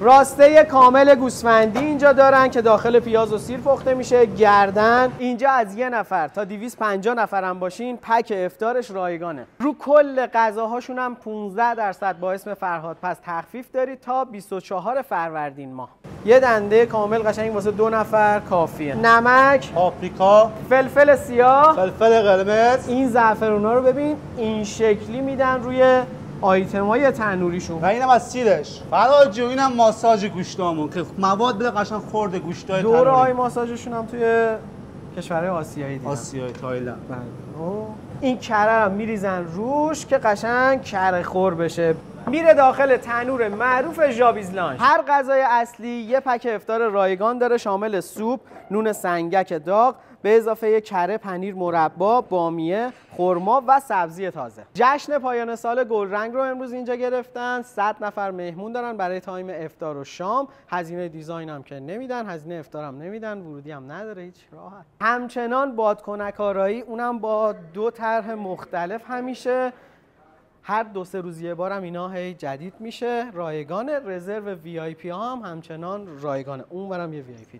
راسته کامل گوسفندی اینجا دارن که داخل پیاز و سیر پخته میشه گردن اینجا از یه نفر تا 250 نفر هم باشین پک افتارش رایگانه رو کل غذاهاشون هم 15 درصد با اسم فرهاد پس تخفیف دارید تا 24 فروردین ماه یه دنده کامل قشنگ واسه دو نفر کافیه نمک آفریکا، فلفل سیاه فلفل قرمز این زعفرونا رو ببین این شکلی میدن روی آیتم های تنوریشون و اینم از سیرش فراجو اینم ماساژ گوشتامون که مواد بده قشنگ خورد گوشتای تنوری دوره های ماساژشون هم توی کشورهای آسیایی دیدم آسیایی تایلند بله. این کره رو میریزن روش که قشنگ کره خور بشه میره داخل تنور معروف جابیز لانش هر غذای اصلی یه پک افتار رایگان داره شامل سوپ، نون سنگک داغ به اضافه کره پنیر مربا بامیه خرما و سبزی تازه جشن پایان سال گلرنگ رو امروز اینجا گرفتن 100 نفر مهمون دارن برای تایم افتار و شام هزینه دیزاین هم که نمیدن هزینه افتار هم نمیدن ورودی هم نداره هیچ راحت همچنان بادکنک اونم با دو طرح مختلف همیشه هر دو سه روز یه بارم اینا هی جدید میشه رایگان رزرو وی آی هم همچنان رایگانه اونورم یه وی دیگه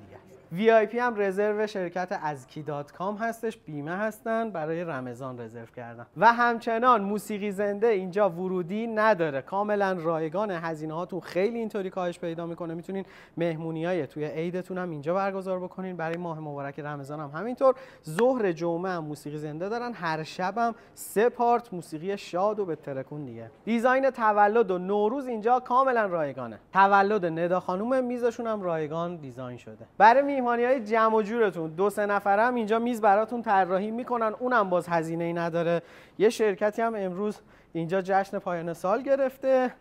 VIP هم رزرو شرکت ازکی دات کام هستش بیمه هستن برای رمضان رزرو کردم و همچنان موسیقی زنده اینجا ورودی نداره کاملا رایگان هزینه هاتون خیلی اینطوری کاهش پیدا میکنه میتونین مهمونی های توی عیدتون هم اینجا برگزار بکنین برای ماه مبارک رمضان هم همینطور ظهر جمعه هم موسیقی زنده دارن هر شب هم سه پارت موسیقی شاد و به ترکون دیگه دیزاین تولد و نوروز اینجا کاملا رایگانه تولد ندا خانم میزشون هم رایگان دیزاین شده برای میهمانی های جمع و جورتون دو سه نفره هم اینجا میز براتون طراحی میکنن اونم باز هزینه ای نداره یه شرکتی هم امروز اینجا جشن پایان سال گرفته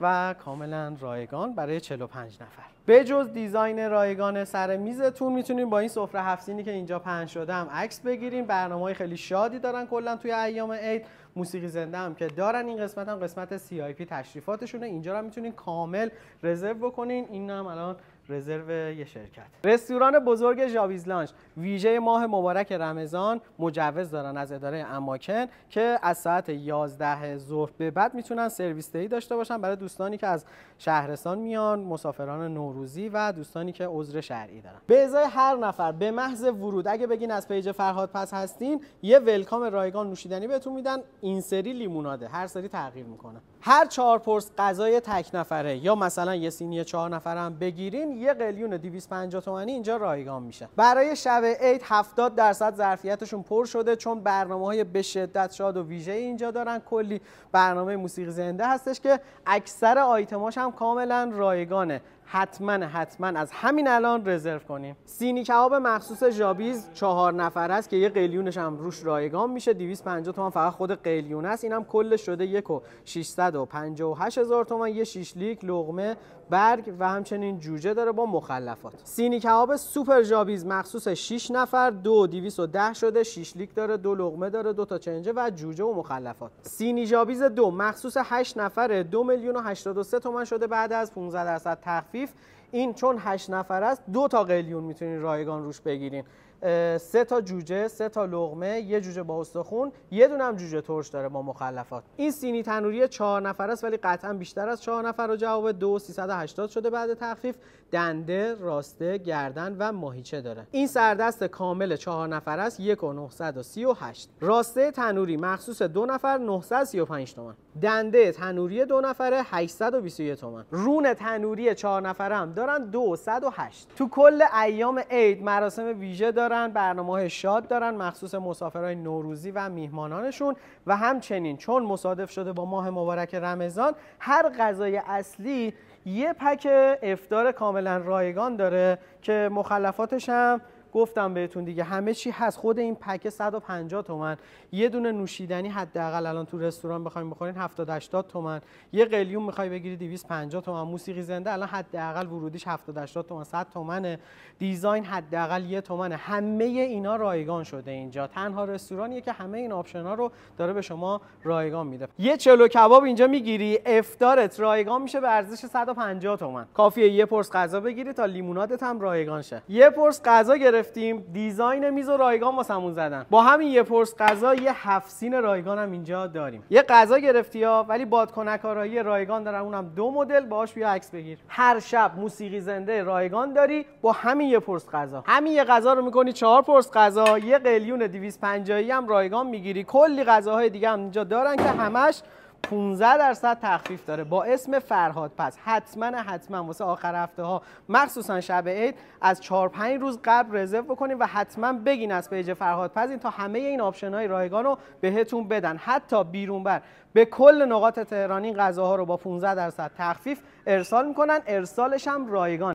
و کاملا رایگان برای 45 نفر به جز دیزاین رایگان سر میزتون میتونیم با این سفره هفتینی که اینجا پنج شده هم عکس بگیریم برنامه های خیلی شادی دارن کلا توی ایام عید موسیقی زنده هم که دارن این قسمت هم قسمت سی آی پی تشریفاتشونه اینجا رو میتونین کامل رزرو بکنین این هم الان رزرو یه شرکت رستوران بزرگ جاویز لانچ ویژه ماه مبارک رمضان مجوز دارن از اداره اماکن که از ساعت 11 ظهر به بعد میتونن سرویس دهی داشته باشن برای دوستانی که از شهرستان میان مسافران نوروزی و دوستانی که عذر شرعی دارن به ازای هر نفر به محض ورود اگه بگین از پیج فرهاد پس هستین یه ولکام رایگان نوشیدنی بهتون میدن این سری لیموناده هر سری تغییر میکنه هر چهار پرس غذای تک نفره یا مثلا یه سینی چهار نفره هم بگیرین یه قلیون 250 تومانی اینجا رایگان میشه برای شب عید 70 درصد ظرفیتشون پر شده چون برنامه های به شدت شاد و ویژه اینجا دارن کلی برنامه موسیقی زنده هستش که اکثر آیتماش هم کاملا رایگانه حتما حتما از همین الان رزرو کنیم سینی کباب مخصوص ژابیز چهار نفر است که یه قلیونش هم روش رایگان میشه 250 تومان فقط خود قلیون است اینم کل شده یک و 600 358 هزار تومن یه شیشلیک لغمه برگ و همچنین جوجه داره با مخلفات سینی کباب سوپر جابیز مخصوص 6 نفر دو 210 شده شیشلیک داره دو لغمه داره دو تا چنجه و جوجه و مخلفات سینی جابیز دو مخصوص 8 نفره دو میلیون و 83 تومن شده بعد از 15 درصد تخفیف این چون 8 نفر است دو تا قلیون میتونین رایگان روش بگیرین سه تا جوجه سه تا لغمه یه جوجه با استخون یه دونه هم جوجه ترش داره با مخلفات این سینی تنوری چهار نفر است ولی قطعا بیشتر از چهار نفر و جواب دو 380 شده بعد تخفیف دنده راسته گردن و ماهیچه داره این سردست کامل چهار نفر است 1938 راسته تنوری مخصوص دو نفر 935 تومن دنده تنوری دو نفره 821 تومن رون تنوری چهار نفره هم دارن 208 تو کل ایام عید مراسم ویژه دارن برنامه شاد دارن مخصوص مسافرهای نوروزی و میهمانانشون و همچنین چون مصادف شده با ماه مبارک رمضان هر غذای اصلی یه پک افتار کاملا رایگان داره که مخلفاتش هم گفتم بهتون دیگه همه چی هست خود این پکه 150 تومن یه دونه نوشیدنی حداقل الان تو رستوران بخوایم بخورین 70 80 تومن یه قلیون میخوای بگیری 250 تومن موسیقی زنده الان حداقل ورودیش 70 80 تومن 100 تومنه دیزاین حداقل یه تومنه همه اینا رایگان شده اینجا تنها رستورانیه که همه این آپشن ها رو داره به شما رایگان میده یه چلو کباب اینجا میگیری افتارت رایگان میشه به ارزش 150 تومن کافیه یه پرس غذا بگیری تا لیمونادت هم رایگان شه یه پرس غذا گرفت گرفتیم دیزاین میز و رایگان واسمون زدن با همین یه پرس غذا یه هفت سین رایگان هم اینجا داریم یه غذا گرفتی ها ولی بادکنکارایی رایگان دارن اونم دو مدل باهاش بیا عکس بگیر هر شب موسیقی زنده رایگان داری با همین یه پرس غذا همین یه غذا رو میکنی چهار پرس غذا یه قلیون 250 هم رایگان میگیری کلی غذاهای دیگه هم اینجا دارن که همش 15 درصد تخفیف داره با اسم فرهاد پس حتما حتما واسه آخر هفته ها مخصوصا شب عید از 4 5 روز قبل رزرو بکنید و حتما بگین از پیج فرهاد پس این تا همه این آپشن های رایگان رو بهتون بدن حتی بیرون بر به کل نقاط تهرانی این غذاها رو با 15 درصد تخفیف ارسال میکنن ارسالش هم رایگان